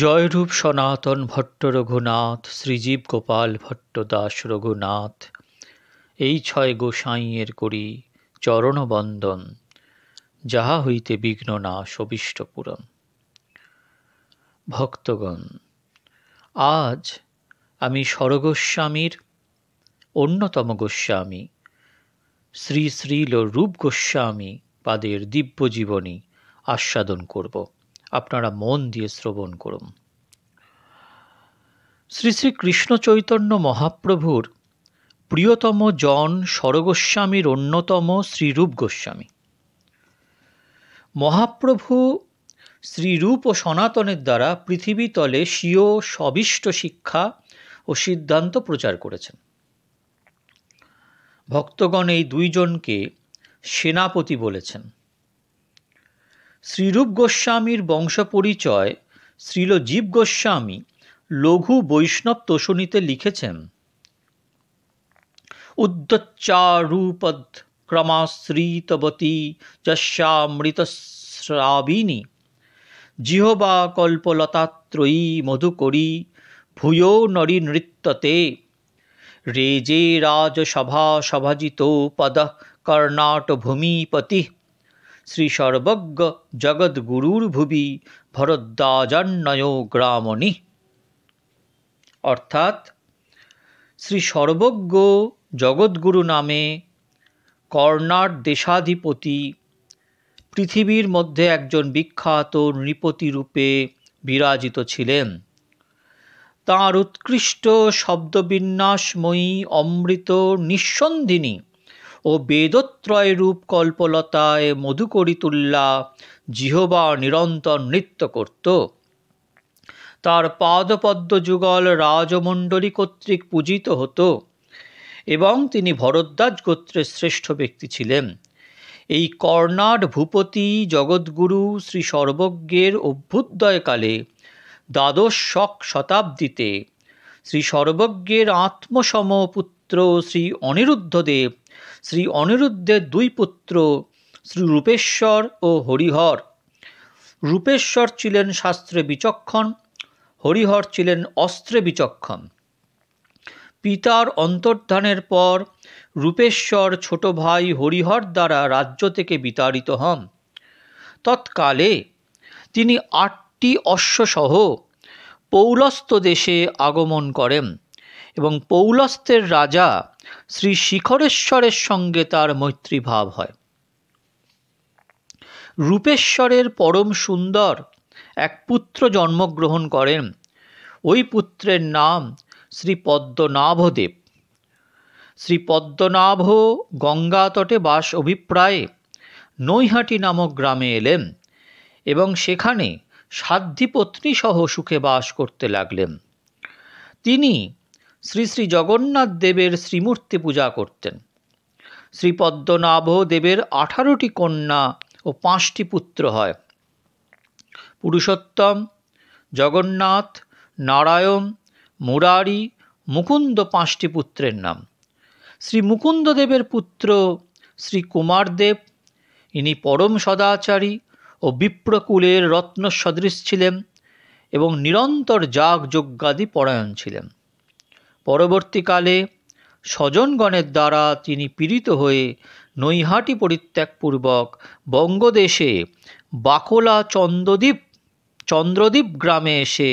জয়রূপ সনাতন ভট্ট রঘুনাথ শ্রীজীব গোপাল ভট্ট দাস রঘুনাথ এই ছয় গোসাইয়ের করি চরণবন্দন যাহা হইতে বিঘ্ন না পূরণ ভক্তগণ আজ আমি স্বরগোস্বামীর অন্যতম গোস্বামী শ্রী শ্রীল রূপ গোস্বামী পাদের দিব্য জীবনী আস্বাদন করব আপনারা মন দিয়ে শ্রবণ করুন শ্রী শ্রী কৃষ্ণ চৈতন্য মহাপ্রভুর প্রিয়তম জন স্বরগোস্বামীর অন্যতম শ্রীরূপ গোস্বামী মহাপ্রভু শ্রীরূপ ও সনাতনের দ্বারা পৃথিবী তলে স্বীয় সবিষ্ট শিক্ষা ও সিদ্ধান্ত প্রচার করেছেন ভক্তগণ এই দুইজনকে সেনাপতি বলেছেন শ্রীরূপ গোস্বামীর বংশপরিচয় শ্রীলজীব গোস্বামী লঘু বৈষ্ণব তোষণীতে লিখেছেন উদ্যচ্চারূপদ ক্রমাশ্রিতবতী যশ্যামৃতশ্রাবিনী জিহবা কল্পলতাত্রয়ী মধুকরী ভূয়ো নরী নৃত্যতে রেজে রাজসভা সভাজিত পদ কর্ণাটভূমিপতি শ্রী সর্বজ্ঞ জগদ্গুরুর ভুবি ভরদ্দাজান্নয় গ্রামণি অর্থাৎ শ্রী সর্বজ্ঞ জগদ্গুরু নামে কর্ণার দেশাধিপতি পৃথিবীর মধ্যে একজন বিখ্যাত নৃপতি রূপে বিরাজিত ছিলেন তাঁর উৎকৃষ্ট শব্দবিন্যাসময়ী অমৃত নিঃসন্ধিনী ও বেদত্রয় রূপ কল্পলতায় তুল্লা জিহবা নিরন্তর নৃত্য করত তার পাদপদ্ম যুগল রাজমণ্ডলী কর্তৃক পূজিত হতো এবং তিনি ভরদ্বাজ গোত্রের শ্রেষ্ঠ ব্যক্তি ছিলেন এই কর্ণাট ভূপতি জগদ্গুরু শ্রী সর্বজ্ঞের অভ্যুদয়কালে দ্বাদশ শক শতাব্দীতে শ্রী সর্বজ্ঞের আত্মসম পুত্র শ্রী অনিরুদ্ধদেব শ্রী অনিরুদ্ধের দুই পুত্র শ্রী রূপেশ্বর ও হরিহর রূপেশ্বর ছিলেন শাস্ত্রে বিচক্ষণ হরিহর ছিলেন অস্ত্রে বিচক্ষণ পিতার অন্তর্ধানের পর রূপেশ্বর ছোট ভাই হরিহর দ্বারা রাজ্য থেকে বিতাড়িত হন তৎকালে তিনি আটটি অশ্বসহ পৌলস্ত দেশে আগমন করেন এবং পৌলস্তের রাজা শ্রী শিখরেশ্বরের সঙ্গে তার মৈত্রীভাব হয় রূপেশ্বরের পরম সুন্দর এক পুত্র জন্মগ্রহণ করেন ওই পুত্রের নাম শ্রী পদ্মনাভদেব শ্রী পদ্মনাভ গঙ্গাতটে বাস অভিপ্রায়ে নৈহাটি নামক গ্রামে এলেন এবং সেখানে সাধ্যী পত্নী সহ সুখে বাস করতে লাগলেন তিনি শ্রী শ্রী জগন্নাথ দেবের শ্রীমূর্তি পূজা করতেন শ্রীপদ্মনাভ দেবের আঠারোটি কন্যা ও পাঁচটি পুত্র হয় পুরুষোত্তম জগন্নাথ নারায়ণ মুরারি মুকুন্দ পাঁচটি পুত্রের নাম শ্রী দেবের পুত্র শ্রী কুমারদেব ইনি পরম সদাচারী ও বিপ্রকুলের রত্ন সদৃশ ছিলেন এবং নিরন্তর যাগ যজ্ঞাদি পরায়ণ ছিলেন পরবর্তীকালে স্বজনগণের দ্বারা তিনি পীড়িত হয়ে নৈহাটি পরিত্যাগপূর্বক বঙ্গদেশে বাকোলা চন্দ্রদ্বীপ চন্দ্রদ্বীপ গ্রামে এসে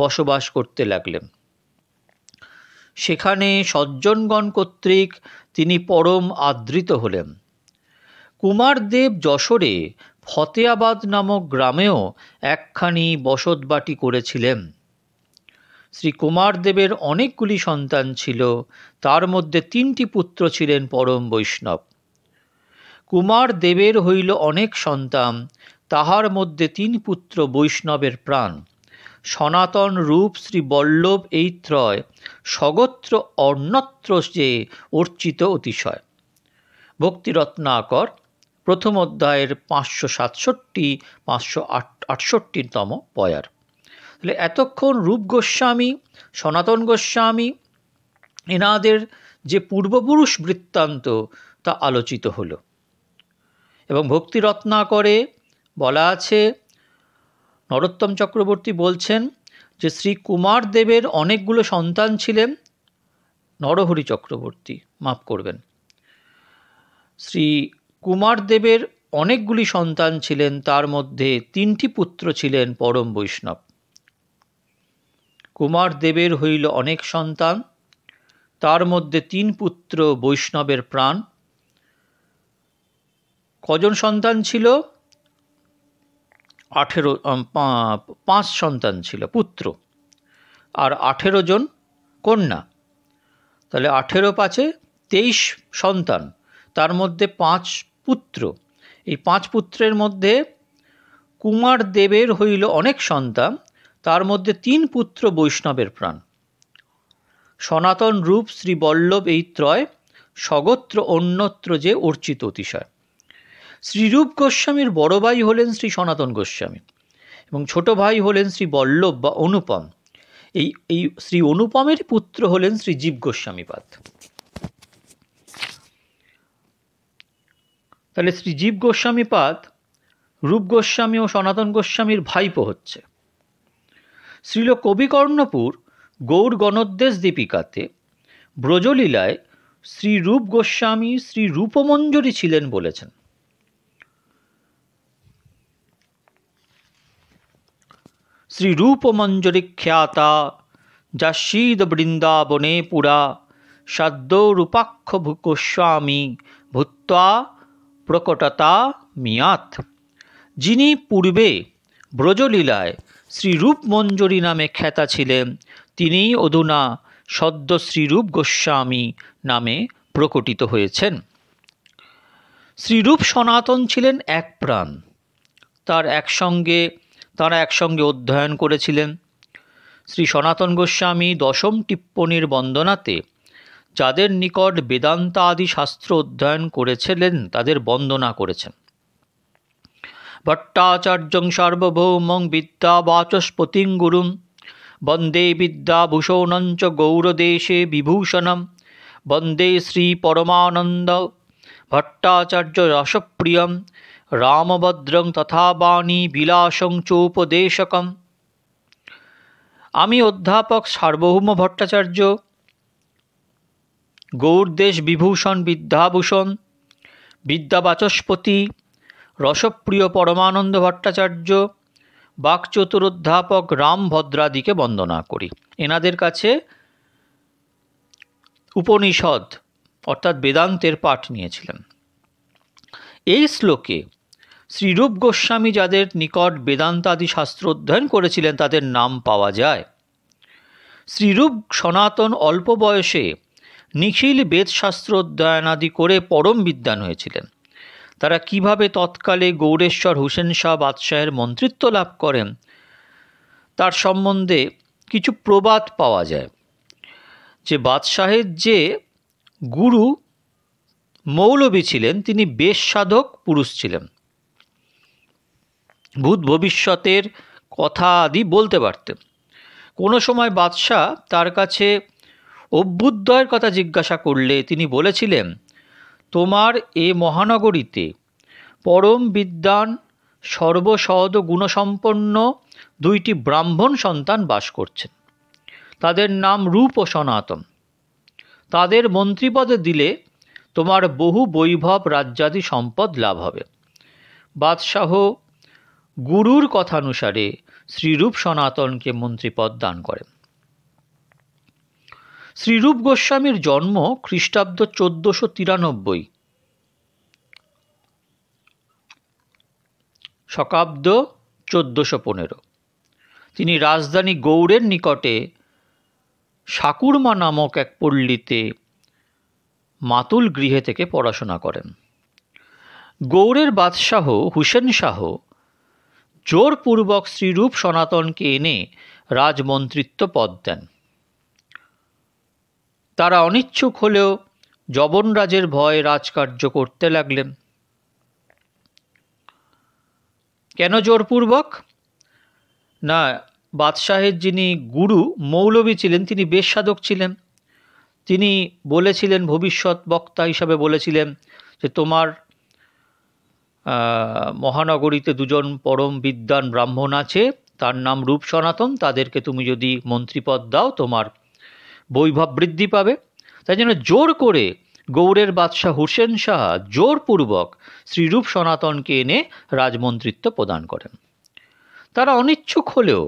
বসবাস করতে লাগলেন সেখানে সজ্জনগণ কর্তৃক তিনি পরম আদৃত হলেন কুমারদেব যশোরে ফতেয়াবাদ নামক গ্রামেও একখানি বসতবাটি করেছিলেন শ্রী কুমারদেবের অনেকগুলি সন্তান ছিল তার মধ্যে তিনটি পুত্র ছিলেন পরম বৈষ্ণব কুমার দেবের হইল অনেক সন্তান তাহার মধ্যে তিন পুত্র বৈষ্ণবের প্রাণ সনাতন রূপ শ্রী বল্লভ এই ত্রয় সগত্র অন্যত্র যে অর্চিত অতিশয় ভক্তিরত্নাকর প্রথম অধ্যায়ের পাঁচশো সাতষট্টি পাঁচশো আট আটষট্টিতম পয়ার তাহলে এতক্ষণ রূপ গোস্বামী সনাতন গোস্বামী এনাদের যে পূর্বপুরুষ বৃত্তান্ত তা আলোচিত হলো এবং ভক্তি রত্না করে বলা আছে নরোত্তম চক্রবর্তী বলছেন যে শ্রী কুমার দেবের অনেকগুলো সন্তান ছিলেন নরহরি চক্রবর্তী মাফ করবেন শ্রী কুমার দেবের অনেকগুলি সন্তান ছিলেন তার মধ্যে তিনটি পুত্র ছিলেন পরম বৈষ্ণব কুমারদেবের হইল অনেক সন্তান তার মধ্যে তিন পুত্র বৈষ্ণবের প্রাণ কজন সন্তান ছিল আঠেরো পাঁচ সন্তান ছিল পুত্র আর আঠেরো জন কন্যা তাহলে আঠেরো পাঁচে তেইশ সন্তান তার মধ্যে পাঁচ পুত্র এই পাঁচ পুত্রের মধ্যে কুমার দেবের হইল অনেক সন্তান তার মধ্যে তিন পুত্র বৈষ্ণবের প্রাণ সনাতন রূপ শ্রী বল্লভ এই ত্রয় সগত্র অন্যত্র যে অর্চিত অতিশয় শ্রীরূপ গোস্বামীর বড় ভাই হলেন শ্রী সনাতন গোস্বামী এবং ছোট ভাই হলেন শ্রী বল্লভ বা অনুপম এই এই শ্রী অনুপমের পুত্র হলেন শ্রী জীব গোস্বামীপাদ তাহলে শ্রী জীব গোস্বামীপাদ রূপ গোস্বামী ও সনাতন গোস্বামীর ভাইপো হচ্ছে শ্রীল কবিকর্ণপুর গৌর গণোদ্দেশ দীপিকাতে ব্রজলীলায় শ্রী রূপ গোস্বামী শ্রী রূপমঞ্জরি ছিলেন বলেছেন শ্রী রূপমঞ্জুরি খ্যাতা যা শীত বৃন্দাবনে পুরা সাদ্য রূপাক্ষ গোস্বামী ভূত্বা প্রকটতা মিয়াত যিনি পূর্বে ব্রজলীলায় শ্রীরূপ মঞ্জরি নামে খ্যাতা ছিলেন তিনিই অধুনা সদ্য শ্রীরূপ গোস্বামী নামে প্রকটিত হয়েছেন শ্রীরূপ সনাতন ছিলেন এক প্রাণ তার একসঙ্গে তারা একসঙ্গে অধ্যয়ন করেছিলেন শ্রী সনাতন গোস্বামী দশম টিপ্পনির বন্দনাতে যাদের নিকট বেদান্ত আদি শাস্ত্র অধ্যয়ন করেছিলেন তাদের বন্দনা করেছেন ভট্টাচার্যং সার্বভৌমং বিদ্যাবাচস্পতিং গুরুম বন্দে বিদ্যাভূষণঞ্চ গৌরদেশে বিভূষণম বন্দে শ্রী পরমানন্দ ভট্টাচার্য রসপ্রিয়ম রামভদ্রং তথা বাণী বিলাসং চোপদেশকম আমি অধ্যাপক সার্বভৌম ভট্টাচার্য গৌরদেশ বিভূষণ বিদ্যাভূষণ বিদ্যাবাচস্পতি রসপ্রিয় পরমানন্দ ভট্টাচার্য বাকচতুরধ্যাপক রামভদ্রাদিকে বন্দনা করি এনাদের কাছে উপনিষদ অর্থাৎ বেদান্তের পাঠ নিয়েছিলেন এই শ্লোকে শ্রীরূপ গোস্বামী যাদের নিকট বেদান্তাদি শাস্ত্র অধ্যয়ন করেছিলেন তাদের নাম পাওয়া যায় শ্রীরূপ সনাতন অল্প বয়সে নিখিল বেদশাস্ত্র অধ্যয়নাদি করে পরম বিদ্যান হয়েছিলেন তারা কিভাবে তৎকালে গৌরেশ্বর হোসেন শাহ বাদশাহের মন্ত্রিত্ব লাভ করেন তার সম্বন্ধে কিছু প্রবাদ পাওয়া যায় যে বাদশাহের যে গুরু মৌলবী ছিলেন তিনি বেশ সাধক পুরুষ ছিলেন ভূত ভবিষ্যতের কথা আদি বলতে পারতেন কোনো সময় বাদশাহ তার কাছে অভ্যুদয়ের কথা জিজ্ঞাসা করলে তিনি বলেছিলেন তোমার এ মহানগরীতে পরম বিদ্যান সর্বসদ গুণসম্পন্ন দুইটি ব্রাহ্মণ সন্তান বাস করছেন তাদের নাম রূপ ও সনাতন তাদের মন্ত্রীপদে দিলে তোমার বহু বৈভব রাজ্যাদি সম্পদ লাভ হবে বাদশাহ গুরুর কথানুসারে শ্রীরূপ সনাতনকে মন্ত্রীপদ দান করেন শ্রীরূপ গোস্বামীর জন্ম খ্রিস্টাব্দ চোদ্দোশো তিরানব্বই শকাব্দ চোদ্দোশো পনেরো তিনি রাজধানী গৌড়ের নিকটে সাকুরমা নামক এক পল্লীতে মাতুল গৃহে থেকে পড়াশোনা করেন গৌড়ের বাদশাহ হুসেন শাহ জোরপূর্বক শ্রীরূপ সনাতনকে এনে রাজমন্ত্রিত্ব পদ দেন তারা অনিচ্ছুক হলেও যবনরাজের ভয়ে রাজকার্য করতে লাগলেন কেন জোরপূর্বক না বাদশাহের যিনি গুরু মৌলবী ছিলেন তিনি বেশসাধক ছিলেন তিনি বলেছিলেন ভবিষ্যৎ বক্তা হিসাবে বলেছিলেন যে তোমার মহানগরীতে দুজন পরম বিদ্যান ব্রাহ্মণ আছে তার নাম রূপ সনাতন তাদেরকে তুমি যদি মন্ত্রীপদ দাও তোমার বৈভব বৃদ্ধি পাবে তাই জন্য জোর করে গৌড়ের বাদশাহ হুসেন শাহ জোরপূর্বক শ্রীরূপ সনাতনকে এনে রাজমন্ত্রিত্ব প্রদান করেন তারা অনিচ্ছুক হলেও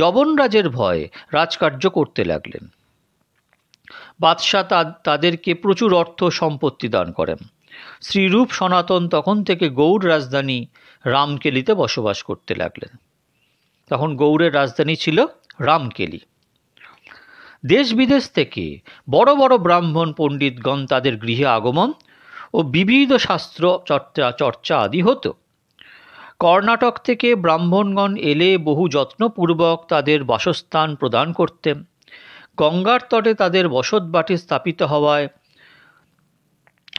জবনরাজের ভয়ে রাজকার্য করতে লাগলেন বাদশাহ তাদেরকে প্রচুর অর্থ সম্পত্তি দান করেন শ্রীরূপ সনাতন তখন থেকে গৌড় রাজধানী রামকেলিতে বসবাস করতে লাগলেন তখন গৌড়ের রাজধানী ছিল রামকেলি দেশ বিদেশ থেকে বড় বড় ব্রাহ্মণ পণ্ডিতগণ তাদের গৃহে আগমন ও বিবিধ শাস্ত্র চর্চা চর্চা আদি হতো কর্ণাটক থেকে ব্রাহ্মণগণ এলে বহু যত্নপূর্বক তাদের বাসস্থান প্রদান করতেন গঙ্গার তটে তাদের বসতবাটি স্থাপিত হওয়ায়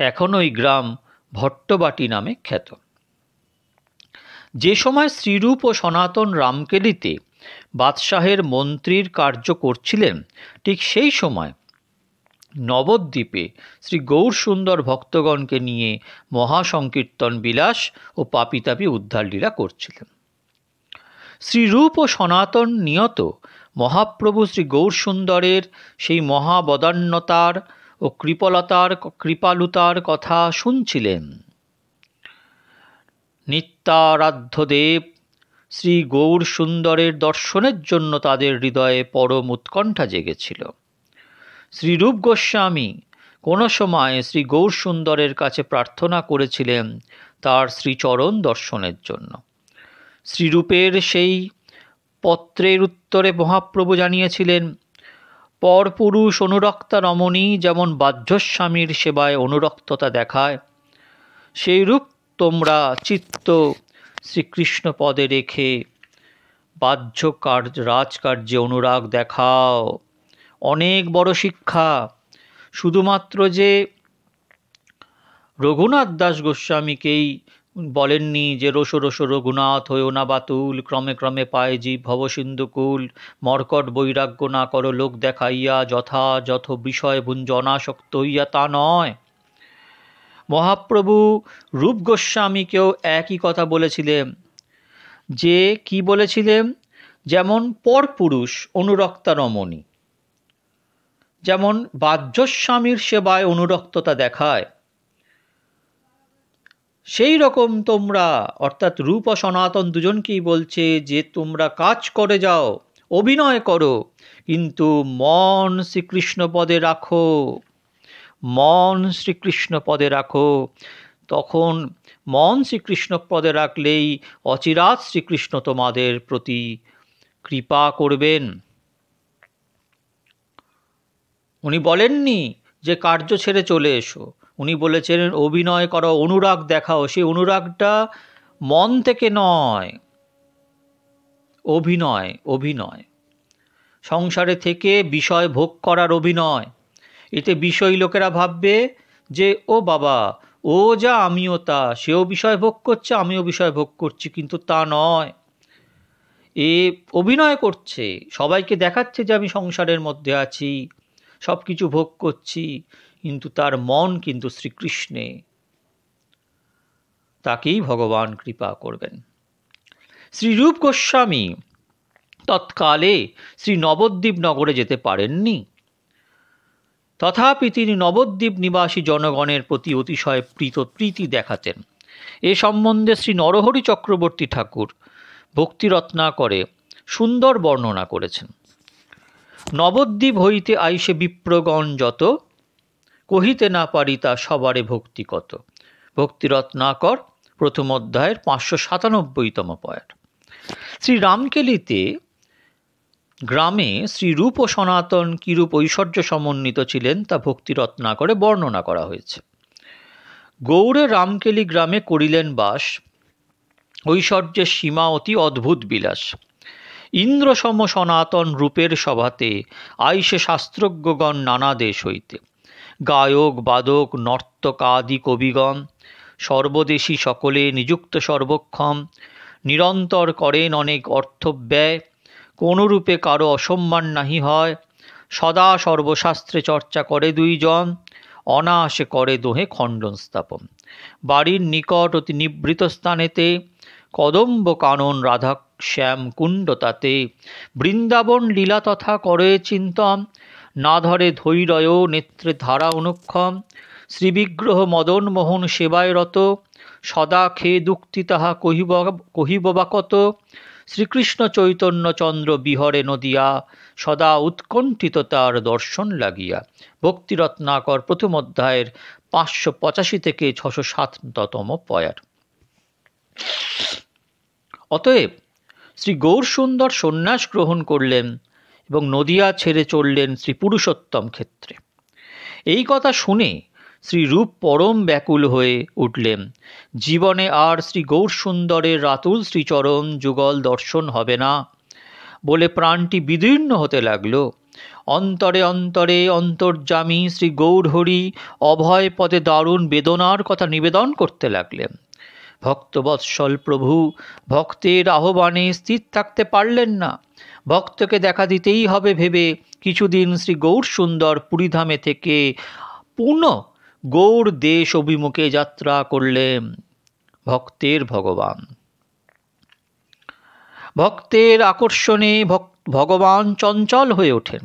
এখনই গ্রাম ভট্টবাটি নামে খ্যাত যে সময় শ্রীরূপ ও সনাতন রামকেলিতে বাদশাহের মন্ত্রীর কার্য করছিলেন ঠিক সেই সময় নবদ্বীপে শ্রী গৌরসুন্দর ভক্তগণকে নিয়ে মহাসংকীর্তন বিলাস ও পাপিতাপি উদ্ধার লীলা করছিলেন শ্রীরূপ ও সনাতন নিয়ত মহাপ্রভু শ্রী গৌরসুন্দরের সেই মহাবদান্যতার ও কৃপলতার কৃপালুতার কথা শুনছিলেন নিত্যারাধ্য দেব শ্রী গৌর সুন্দরের দর্শনের জন্য তাদের হৃদয়ে পরম উৎকণ্ঠা জেগেছিল শ্রীরূপ গোস্বামী কোনো সময় শ্রী গৌর সুন্দরের কাছে প্রার্থনা করেছিলেন তার শ্রীচরণ দর্শনের জন্য শ্রীরূপের সেই পত্রের উত্তরে মহাপ্রভু জানিয়েছিলেন পরপুরুষ অনুরক্তা রমণী যেমন বাহ্যস্বামীর সেবায় অনুরক্ততা দেখায় সেইরূপ তোমরা চিত্ত শ্রীকৃষ্ণ পদে রেখে বাহ্য কার্য রাজকার্যে অনুরাগ দেখাও অনেক বড় শিক্ষা শুধুমাত্র যে রঘুনাথ দাস গোস্বামীকেই বলেননি যে রস রস রঘুনাথ হয়েও না বাতুল ক্রমে ক্রমে পায় জীব ভবসিন্ধুকুল মর্কট বৈরাগ্য না করো লোক দেখাইয়া যথাযথ বিষয় ভুঞ্জ অনাসক্ত হইয়া তা নয় মহাপ্রভু রূপ গোস্বামীকেও একই কথা বলেছিলেন যে কি বলেছিলেন যেমন পরপুরুষ অনুরক্তা রমণী যেমন বাহ্যস্বামীর সেবায় অনুরক্ততা দেখায় সেই রকম তোমরা অর্থাৎ রূপ ও সনাতন দুজনকেই বলছে যে তোমরা কাজ করে যাও অভিনয় করো কিন্তু মন শ্রীকৃষ্ণ পদে রাখো মন শ্রীকৃষ্ণ পদে রাখো তখন মন শ্রীকৃষ্ণ পদে রাখলেই অচিরাত শ্রীকৃষ্ণ তোমাদের প্রতি কৃপা করবেন উনি বলেননি যে কার্য ছেড়ে চলে এসো উনি বলেছেন অভিনয় করো অনুরাগ দেখাও সেই অনুরাগটা মন থেকে নয় অভিনয় অভিনয় সংসারে থেকে বিষয় ভোগ করার অভিনয় এতে বিষয় লোকেরা ভাববে যে ও বাবা ও যা আমিও তা সেও বিষয় ভোগ করছে আমিও বিষয় ভোগ করছি কিন্তু তা নয় এ অভিনয় করছে সবাইকে দেখাচ্ছে যে আমি সংসারের মধ্যে আছি সব কিছু ভোগ করছি কিন্তু তার মন কিন্তু শ্রীকৃষ্ণে তাকেই ভগবান কৃপা করবেন শ্রীরূপ গোস্বামী তৎকালে শ্রী নবদ্বীপ নগরে যেতে পারেননি তথাপি তিনি নবদ্বীপ নিবাসী জনগণের প্রতি অতিশয় প্রীত প্রীতি দেখাতেন এ সম্বন্ধে শ্রী নরহরি চক্রবর্তী ঠাকুর ভক্তিরত্না করে সুন্দর বর্ণনা করেছেন নবদ্বীপ হইতে আইসে বিপ্রগণ যত কহিতে না পারি তা সবারে ভক্তি কত ভক্তিরত্না কর প্রথম অধ্যায়ের পাঁচশো সাতানব্বইতম পয়ার শ্রী রামকেলিতে গ্রামে শ্রীরূপ ও সনাতন কীরূপ ঐশ্বর্য সমন্বিত ছিলেন তা ভক্তিরত্না করে বর্ণনা করা হয়েছে গৌড়ে রামকেলি গ্রামে করিলেন বাস ঐশ্বর্যের সীমা অতি অদ্ভুত বিলাস ইন্দ্রসম সনাতন রূপের সভাতে আইসে শাস্ত্রজ্ঞগণ নানা দেশ হইতে গায়ক বাদক নর্তকাদি কবিগণ সর্বদেশী সকলে নিযুক্ত সর্বক্ষম নিরন্তর করেন অনেক অর্থব্যয় কোনরূপে কারো অসম্মান নাহি হয় সদা সর্বশাস্ত্রে চর্চা করে দুইজন অনায়াসে করে দোহে খণ্ডন স্থাপন বাড়ির নিকট অতি নিবৃত স্থানেতে কদম্ব কানন রাধা শ্যাম কুণ্ড তাতে বৃন্দাবন লীলা তথা করে চিন্তন না ধরে ধৈরয় নেত্রে ধারা অনুক্ষম শ্রীবিগ্রহ মদন মোহন সেবায় রত সদা খেয়ে দুঃখি তাহা কহিব কহিব বা কত শ্রীকৃষ্ণ চৈতন্য চন্দ্র বিহরে নদিয়া সদা উৎকণ্ঠিত তার দর্শন লাগিয়া ভক্তিরত্নাকর প্রথম অধ্যায়ের পাঁচশো পঁচাশি থেকে ছশো সাততম পয়ার অতএব শ্রী গৌরসুন্দর সন্ন্যাস গ্রহণ করলেন এবং নদিয়া ছেড়ে চললেন শ্রী পুরুষোত্তম ক্ষেত্রে এই কথা শুনে শ্রীরূপ পরম ব্যাকুল হয়ে উঠলেন জীবনে আর শ্রী গৌরসুন্দরের রাতুল শ্রীচরণ যুগল দর্শন হবে না বলে প্রাণটি বিদীর্ণ হতে লাগল অন্তরে অন্তরে অন্তর্যামী শ্রী গৌরহরি অভয় পদে দারুণ বেদনার কথা নিবেদন করতে লাগলেন ভক্তবৎসল প্রভু ভক্তের আহ্বানে স্থির থাকতে পারলেন না ভক্তকে দেখা দিতেই হবে ভেবে কিছুদিন শ্রী গৌরসুন্দর পুরীধামে থেকে পূর্ণ গৌর দেশ অভিমুখে যাত্রা করলেন ভক্তের ভগবান ভক্তের আকর্ষণে ভগবান চঞ্চল হয়ে ওঠেন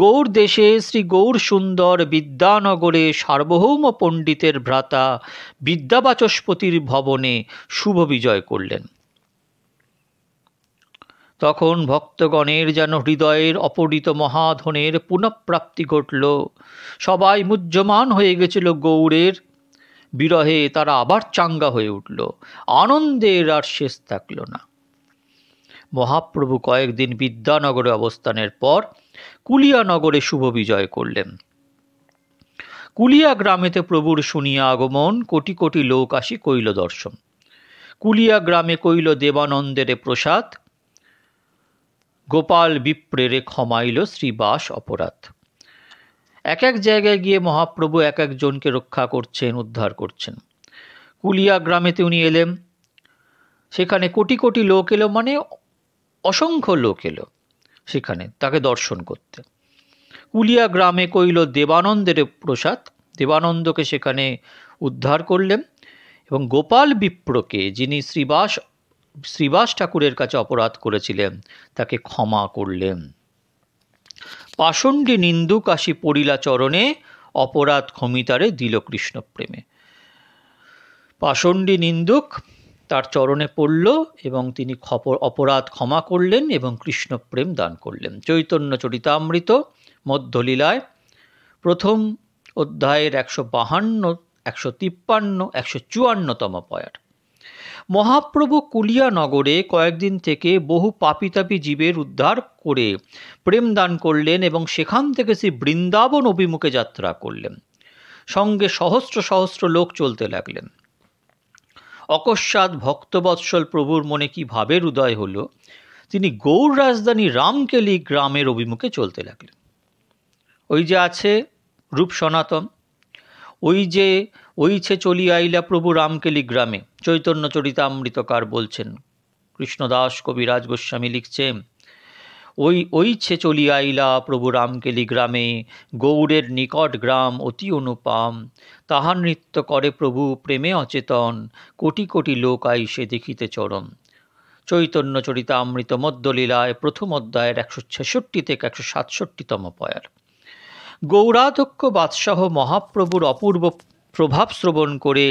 গৌর দেশে শ্রী গৌর সুন্দর বিদ্যানগরে সার্বভৌম পণ্ডিতের ভ্রাতা বিদ্যাবাচস্পতির ভবনে শুভ বিজয় করলেন তখন ভক্তগণের যেন হৃদয়ের অপরিত মহাধনের পুনঃপ্রাপ্তি ঘটল সবাই মুহ্যমান হয়ে গেছিল গৌরের বিরহে তারা আবার চাঙ্গা হয়ে উঠল আনন্দের আর শেষ থাকল না মহাপ্রভু কয়েকদিন বিদ্যানগরে অবস্থানের পর কুলিয়ানগরে শুভ বিজয় করলেন কুলিয়া গ্রামেতে প্রভুর শুনিয়া আগমন কোটি কোটি লোক আসি কৈল দর্শন কুলিয়া গ্রামে কৈল দেবানন্দের প্রসাদ গোপাল বিপ্রেরে ক্ষমাইল শ্রীবাস অপরাধ এক এক জায়গায় গিয়ে মহাপ্রভু এক একজনকে রক্ষা করছেন উদ্ধার করছেন কুলিয়া গ্রামেতে উনি এলেন সেখানে কোটি কোটি লোক এলো মানে অসংখ্য লোক এলো সেখানে তাকে দর্শন করতে কুলিয়া গ্রামে কইল দেবানন্দের প্রসাদ দেবানন্দকে সেখানে উদ্ধার করলেন এবং গোপাল বিপ্রকে যিনি শ্রীবাস শ্রীবাস ঠাকুরের কাছে অপরাধ করেছিলেন তাকে ক্ষমা করলেন পাষণ্ডী নিন্দুক আসি পড়িলা চরণে অপরাধ ক্ষমিতারে দিল কৃষ্ণ প্রেমে পাষণ্ডী নিন্দুক তার চরণে পড়ল এবং তিনি অপরাধ ক্ষমা করলেন এবং কৃষ্ণপ্রেম দান করলেন চৈতন্য চরিতামৃত মধ্যলীলায় প্রথম অধ্যায়ের একশো বাহান্ন একশো তিপ্পান্ন একশো চুয়ান্নতম পয়ার মহাপ্রভু কুলিয়া নগরে কয়েকদিন থেকে বহু পাপিতাপি জীবের উদ্ধার করে প্রেম দান করলেন এবং সেখান থেকে সে বৃন্দাবন অভিমুখে যাত্রা করলেন সঙ্গে সহস্র সহস্র লোক চলতে লাগলেন অকস্মাৎ ভক্তবৎসল প্রভুর মনে কি ভাবের উদয় হল তিনি গৌর রাজধানী রামকেলি গ্রামের অভিমুখে চলতে লাগলেন ওই যে আছে রূপ সনাতন ওই যে ওইছে চলি আইলা প্রভু রামকেলি গ্রামে চৈতন্য চরিতামৃতকার বলছেন কৃষ্ণদাস কবিরাজ গোস্বামী লিখছেন ওই ওইছে চলি আইলা প্রভু রামকেলি গ্রামে গৌরের নিকট গ্রাম অতি অনুপাম তাহার নৃত্য করে প্রভু প্রেমে অচেতন কোটি কোটি লোক আইসে দেখিতে চরম চৈতন্য চরিতামৃত মদ্যলীলায় প্রথম অধ্যায়ের একশো ছেষট্টি থেকে একশো সাতষট্টিতম পয়ার গৌরাধক্ষ বাদশাহ মহাপ্রভুর অপূর্ব প্রভাব শ্রবণ করে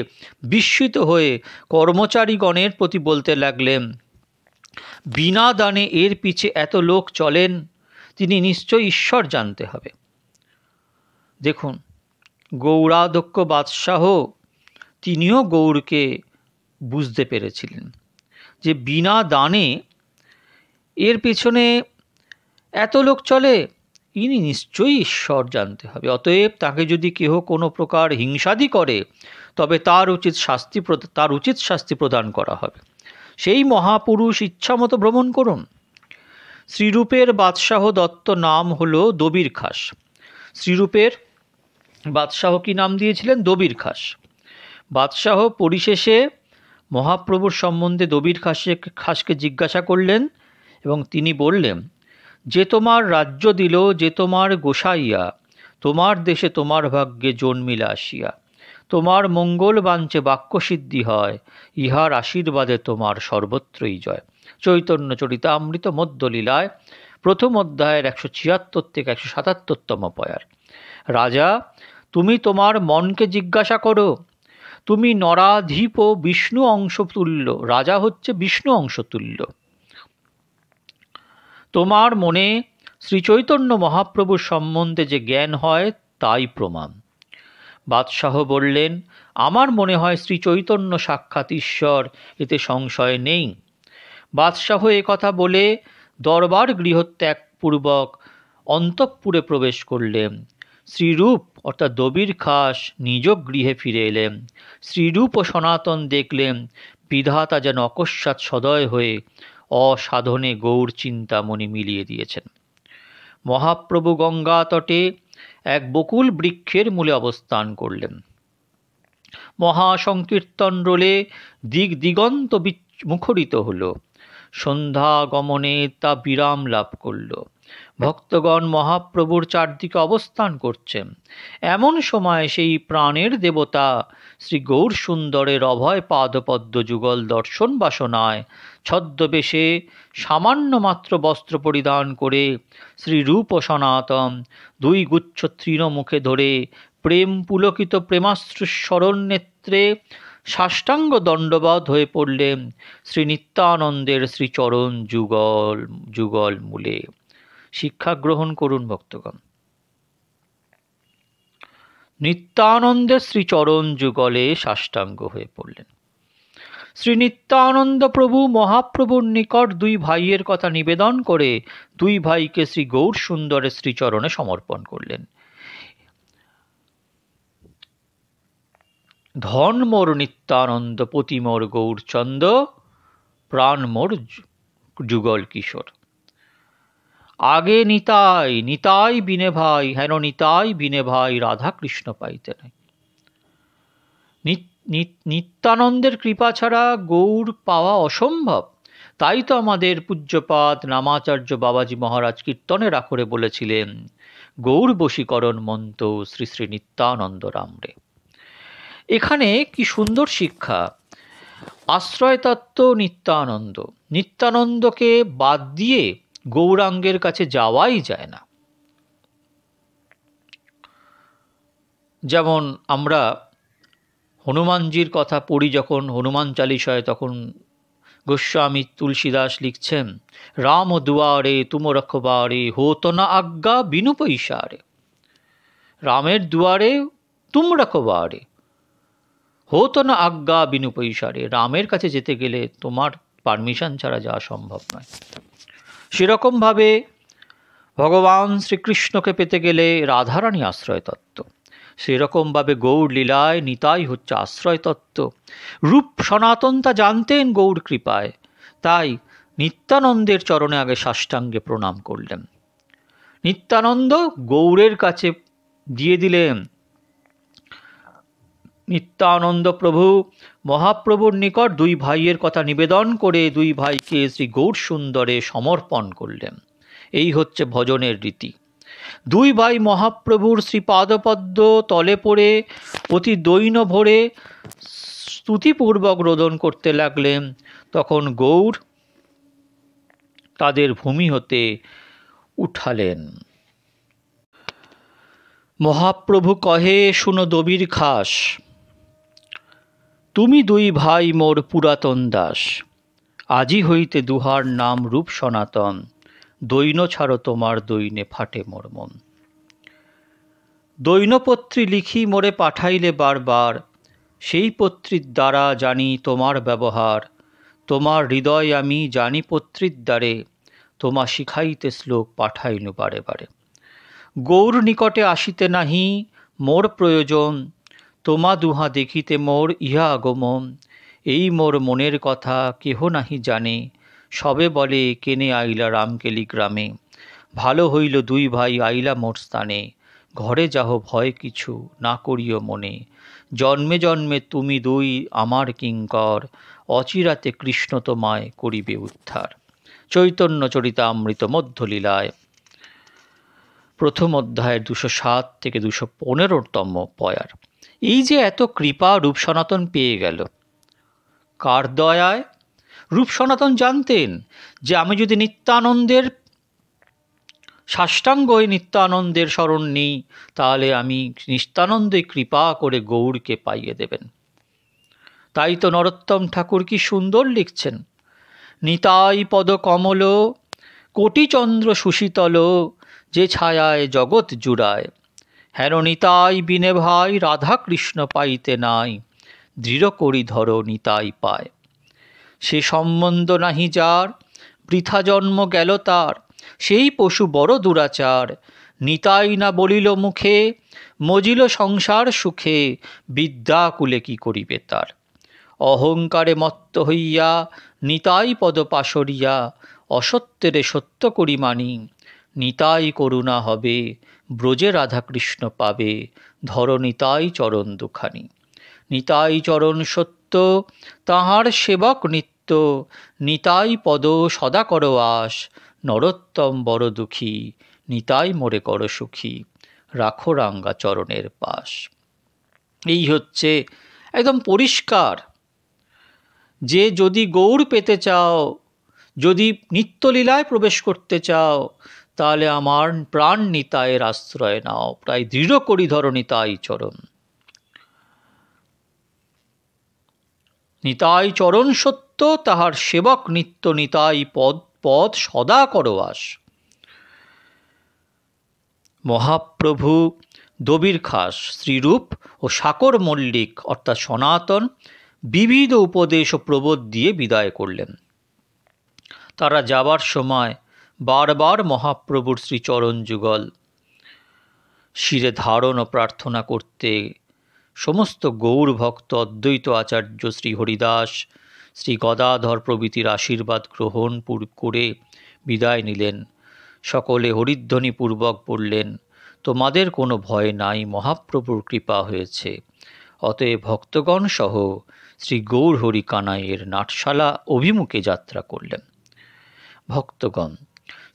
বিস্মিত হয়ে কর্মচারীগণের প্রতি বলতে লাগলেন বিনা দানে এর পিছে এত লোক চলেন তিনি নিশ্চয় ঈশ্বর জানতে হবে দেখুন গৌরাধ্যক্ষ বাদশাহ তিনিও গৌরকে বুঝতে পেরেছিলেন যে বিনা দানে এর পেছনে এত লোক চলে ইনি নিশ্চয়ই ঈশ্বর জানতে হবে অতএব তাকে যদি কেহ কোনো প্রকার হিংসাদি করে তবে তার উচিত শাস্তি তার উচিত শাস্তি প্রদান করা হবে সেই মহাপুরুষ ইচ্ছামতো ভ্রমণ করুন শ্রীরূপের বাদশাহ দত্ত নাম হল দবির খাস শ্রীরূপের বাদশাহ কি নাম দিয়েছিলেন দবির খাস বাদশাহ পরিশেষে মহাপ্রভুর সম্বন্ধে দবির খাসে খাসকে জিজ্ঞাসা করলেন এবং তিনি বললেন যে তোমার রাজ্য দিল যে তোমার গোসাইয়া তোমার দেশে তোমার ভাগ্যে জন্মিলা আসিয়া তোমার মঙ্গল বাঞ্ছে বাক্যসিদ্ধি হয় ইহার আশীর্বাদে তোমার সর্বত্রই জয় চৈতন্য চরিতামৃত মধ্যলীলায় প্রথম অধ্যায়ের একশো ছিয়াত্তর থেকে একশো সাতাত্তরতম পয়ার রাজা তুমি তোমার মনকে জিজ্ঞাসা করো তুমি নরাধিপ বিষ্ণু অংশ তুল্য রাজা হচ্ছে বিষ্ণু অংশ তুল্য তোমার মনে শ্রীচৈতন্য মহাপ্রভুর সম্বন্ধে যে জ্ঞান হয় তাই প্রমাণ বাদশাহ বললেন আমার মনে হয় শ্রীচৈতন্য সাক্ষাৎ ঈশ্বর এতে সংশয় নেই বাদশাহ কথা বলে দরবার গৃহত্যাগপূর্বক অন্তঃপুরে প্রবেশ করলেন শ্রীরূপ অর্থাৎ দবির খাস নিজ গৃহে ফিরে এলেন শ্রীরূপ ও সনাতন দেখলেন বিধাতা যেন অকস্মাৎ সদয় হয়ে অসাধনে গৌর চিন্তামণি মিলিয়ে দিয়েছেন মহাপ্রভু গঙ্গা তটে এক বকুল বৃক্ষের মূলে অবস্থান করলেন মহাসংকীর্তন রোলে দিক দিগন্ত মুখরিত হল সন্ধ্যা গমনে তা বিরাম লাভ করল ভক্তগণ মহাপ্রভুর চারদিকে অবস্থান করছেন এমন সময় সেই প্রাণের দেবতা শ্রী গৌর সুন্দরের অভয় পাদপদ্ম যুগল দর্শন বাসনায় ছদ্মবেশে সামান্য মাত্র বস্ত্র পরিধান করে শ্রীরূপ সনাতন দুই গুচ্ছ তৃণমুখে ধরে প্রেম পুলকিত প্রেমাস্ত্র স্মরণ নেত্রে সাষ্টাঙ্গ দণ্ডবাদ হয়ে পড়লেন শ্রী নিত্যানন্দের শ্রীচরণ যুগল যুগল মূলে শিক্ষা গ্রহণ করুন ভক্তগণ নিত্যানন্দের শ্রীচরণ যুগলে সাষ্টাঙ্গ হয়ে পড়লেন শ্রী নিত্যানন্দ প্রভু মহাপ্রভুর নিকট দুই ভাইয়ের কথা নিবেদন করে দুই ভাইকে শ্রী গৌর সুন্দরের শ্রীচরণে সমর্পণ করলেন ধন মোর নিত্যানন্দ পতিমোর গৌরচন্দ প্রাণ মোর যুগল কিশোর আগে নিতাই নিতাই বিনে ভাই হেন নিতাই বিনে ভাই রাধা কৃষ্ণ পাইতে নাই নিত্যানন্দের কৃপা ছাড়া গৌর পাওয়া অসম্ভব তাই তো আমাদের পূজ্যপাত নামাচার্য বাবাজি মহারাজ কীর্তনের আখরে বলেছিলেন গৌর বশীকরণ মন্ত শ্রী শ্রী নিত্যানন্দ রামরে এখানে কি সুন্দর শিক্ষা আশ্রয়তত্ত্ব নিত্যানন্দ নিত্যানন্দকে বাদ দিয়ে গৌরাঙ্গের কাছে যাওয়াই যায় না যেমন আমরা হনুমানজির কথা পড়ি যখন হনুমান চালিশ হয় তখন গোস্বামী তুলসীদাস লিখছেন রাম দুয়ারে তুম রক্ষবারে হোত না আজ্ঞা বিনু পৈশারে রামের দুয়ারে তুম রক্ষবারে হোত না আজ্ঞা বিনু পৈশারে রামের কাছে যেতে গেলে তোমার পারমিশন ছাড়া যাওয়া সম্ভব নয় সেরকমভাবে ভগবান শ্রীকৃষ্ণকে পেতে গেলে রাধারানী আশ্রয় তত্ত্ব সেরকমভাবে গৌড় লীলায় নিতাই হচ্ছে আশ্রয় তত্ত্ব রূপ সনাতন তা জানতেন গৌড় কৃপায় তাই নিত্যানন্দের চরণে আগে সাষ্টাঙ্গে প্রণাম করলেন নিত্যানন্দ গৌড়ের কাছে দিয়ে দিলেন নিত্যানন্দ প্রভু মহাপ্রভুর নিকট দুই ভাইয়ের কথা নিবেদন করে দুই ভাইকে শ্রী গৌর সুন্দরে সমর্পণ করলেন এই হচ্ছে ভজনের রীতি দুই ভাই মহাপ্রভুর শ্রীপাদপদ্ম তলে পড়ে অতি দৈন ভরে স্তুতিপূর্বক রোদন করতে লাগলেন তখন গৌর তাদের ভূমি হতে উঠালেন মহাপ্রভু কহে শুনো দবির খাস তুমি দুই ভাই মোর পুরাতন দাস আজি হইতে দুহার নাম রূপ সনাতন দৈন ছাড়ো তোমার দৈনে ফাটে মোর মন দৈনপত্রী লিখি মোরে পাঠাইলে বারবার সেই পত্রীর দ্বারা জানি তোমার ব্যবহার তোমার হৃদয় আমি জানি পত্রীর দ্বারে তোমা শিখাইতে শ্লোক পাঠাইনু বারে বারে গৌর নিকটে আসিতে নাহি মোর প্রয়োজন তোমা দুহা দেখিতে মোর ইহা আগমন এই মোর মনের কথা কেহ নাহি জানে সবে বলে কেনে আইলা রামকেলি গ্রামে ভালো হইল দুই ভাই আইলা মোট স্থানে ঘরে যাহ ভয় কিছু না করিও মনে জন্মে জন্মে তুমি দুই আমার কিঙ্কর অচিরাতে কৃষ্ণ তোমায় করিবে উদ্ধার চৈতন্য অমৃত মধ্যলীলায় প্রথম অধ্যায়ের দুশো সাত থেকে দুশো পনেরোতম পয়ার এই যে এত কৃপা রূপ সনাতন পেয়ে গেল কার দয়ায় রূপ সনাতন জানতেন যে আমি যদি নিত্যানন্দের সাষ্টাঙ্গ নিত্যানন্দের স্মরণ নিই তাহলে আমি নিত্যানন্দে কৃপা করে গৌরকে পাইয়ে দেবেন তাই তো নরোত্তম ঠাকুর কি সুন্দর লিখছেন নিতাই পদকমল কোটিচন্দ্র সুশীতল যে ছায়ায় জগৎ জুড়ায় হেন নিতাই বিনে ভাই রাধা কৃষ্ণ পাইতে নাই দৃঢ় করি ধরো নিতাই পায় সে সম্বন্ধ নাহি যার বৃথা জন্ম গেল তার সেই পশু বড় দুরাচার নিতাই না বলিল মুখে মজিল সংসার সুখে বিদ্যা কুলে কি করিবে তার অহংকারে মত্ত হইয়া নিতাই পদ পাশরিয়া অসত্যেরে সত্য করি মানি নিতাই করুণা হবে ব্রজে রাধাকৃষ্ণ পাবে ধর নিতাই চরণ দুখানি নিতাই চরণ সত্য নিত্য তাহার সেবক নিত্য নিতাই পদ সদা কর আস নরোত্তম বড় দুঃখী নিতাই মোরে কর সুখী রাখো রাঙ্গা চরণের পাশ এই হচ্ছে একদম পরিষ্কার যে যদি গৌর পেতে চাও যদি নিত্যলীলায় প্রবেশ করতে চাও তাহলে আমার প্রাণ নিতায়ের আশ্রয় নাও প্রায় দৃঢ় করি ধর নিতাই চরণ নিতাই চরণ সত্য তাহার সেবক নিত্য নিতাই পদ পদ সদা করবাস মহাপ্রভু দবির খাস শ্রীরূপ ও সাকর মল্লিক অর্থাৎ সনাতন বিবিধ উপদেশ ও প্রবোধ দিয়ে বিদায় করলেন তারা যাবার সময় বারবার মহাপ্রভুর শ্রীচরণ যুগল শিরে ধারণ ও প্রার্থনা করতে সমস্ত গৌরভক্ত অদ্বৈত আচার্য শ্রী হরিদাস শ্রী গদাধর প্রভৃতির আশীর্বাদ গ্রহণ করে বিদায় নিলেন সকলে হরিধ্বনিপূর্বক পড়লেন তোমাদের কোনো ভয় নাই মহাপ্রভুর কৃপা হয়েছে অতএব ভক্তগণ সহ শ্রী হরি কানাইয়ের নাটশালা অভিমুখে যাত্রা করলেন ভক্তগণ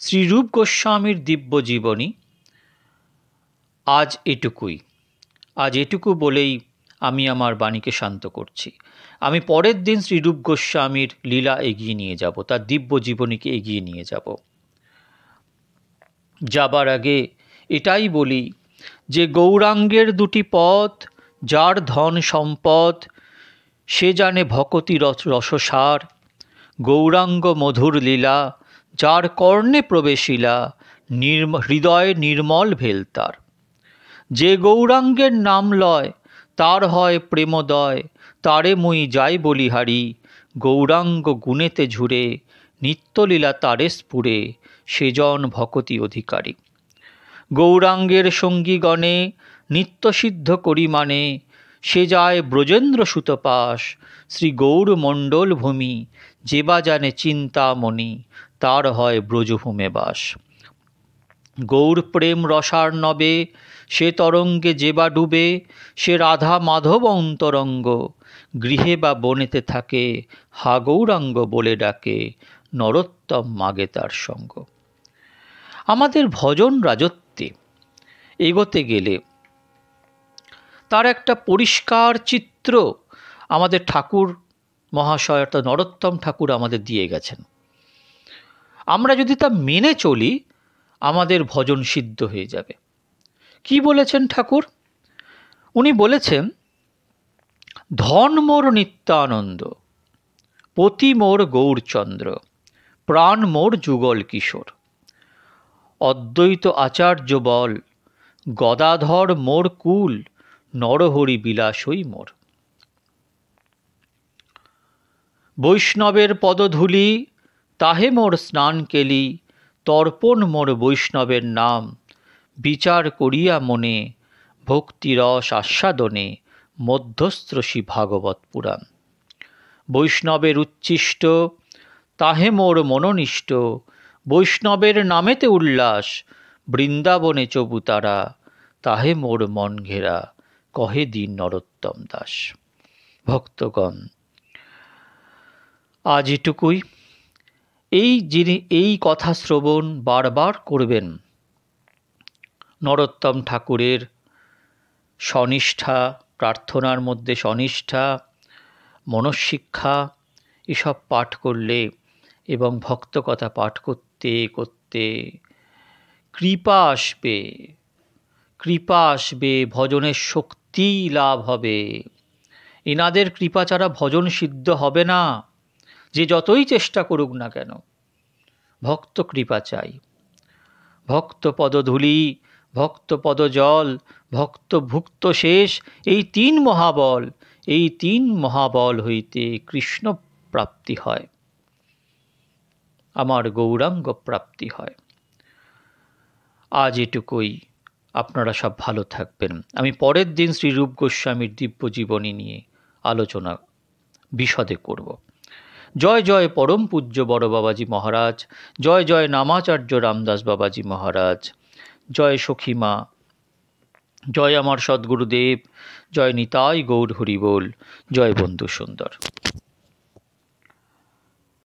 শ্রীরূপ গোস্বামীর দিব্য জীবনী আজ এটুকুই আজ এটুকু বলেই আমি আমার বাণীকে শান্ত করছি আমি পরের দিন শ্রীরূপ গোস্বামীর লীলা এগিয়ে নিয়ে যাব তার দিব্য জীবনীকে এগিয়ে নিয়ে যাব যাবার আগে এটাই বলি যে গৌরাঙ্গের দুটি পথ যার ধন সম্পদ সে জানে ভকতি রসসার গৌরাঙ্গ মধুর লীলা যার কর্ণে প্রবেশিলা নির্ম হৃদয় নির্মল ভেলতার যে গৌরাঙ্গের নাম লয় তার হয় প্রেমদয় তারে মুই যাই বলিহারি গৌরাঙ্গ গুণেতে ঝুরে নিত্যলীলা তারে স্ফুরে সেজন ভকতি অধিকারী গৌরাঙ্গের সঙ্গীগণে নিত্যসিদ্ধ করি মানে সে যায় ব্রজেন্দ্র সুতপাস শ্রী মণ্ডল ভূমি যে বা জানে চিন্তামণি তার হয় ব্রজভূমে বাস গৌর প্রেম রসার নবে সে তরঙ্গে যে বা ডুবে সে রাধা মাধব অন্তরঙ্গ গৃহে বা বনেতে থাকে হা গৌরাঙ্গ বলে ডাকে নরোত্তম মাগে তার সঙ্গ আমাদের ভজন রাজত্বে এগোতে গেলে তার একটা পরিষ্কার চিত্র আমাদের ঠাকুর মহাশয় অর্থাৎ নরোত্তম ঠাকুর আমাদের দিয়ে গেছেন আমরা যদি তা মেনে চলি আমাদের ভজন সিদ্ধ হয়ে যাবে কি বলেছেন ঠাকুর উনি বলেছেন ধন মোর নিত্যানন্দ পতি মোর গৌরচন্দ্র প্রাণ মোর যুগল কিশোর অদ্বৈত আচার্য বল গদাধর মোর কুল নরহরি বিলাসই মোর বৈষ্ণবের পদধূলি তাহে মোর স্নান কেলি তর্পণ মোর বৈষ্ণবের নাম বিচার করিয়া মনে ভক্তিরস আস্বাদনে শ্রী ভাগবত পুরাণ বৈষ্ণবের উচ্ছিষ্ট তাহে মোর মনোনিষ্ট বৈষ্ণবের নামেতে উল্লাস বৃন্দাবনে চবুতারা তাহে মোর মন ঘেরা কহে দিন নরোত্তম দাস ভক্তগণ আজ এটুকুই এই যিনি এই কথা শ্রবণ বারবার করবেন নরোত্তম ঠাকুরের স্বনিষ্ঠা প্রার্থনার মধ্যে স্বনিষ্ঠা মনঃশিক্ষা এসব পাঠ করলে এবং ভক্তকথা পাঠ করতে করতে কৃপা আসবে কৃপা আসবে ভজনের শক্তি লাভ হবে এনাদের কৃপা ছাড়া ভজন সিদ্ধ হবে না যে যতই চেষ্টা করুক না কেন ভক্ত কৃপা চাই ভক্ত পদধূলি ভক্তপদজল ভক্তভুক্ত শেষ এই তিন মহাবল এই তিন মহাবল হইতে কৃষ্ণ প্রাপ্তি হয় আমার গৌরাঙ্গ প্রাপ্তি হয় আজ এটুকুই আপনারা সব ভালো থাকবেন আমি পরের দিন শ্রী রূপ গোস্বামীর দিব্য জীবনী নিয়ে আলোচনা বিশদে করব জয় জয় পরম পূজ্য বড় বাবাজি মহারাজ জয় জয় নামাচার্য রামদাস বাবাজি মহারাজ জয় সখী মা জয় আমার সদ্গুরুদেব জয় নিতাই গৌর হরিবোল জয় বন্ধু সুন্দর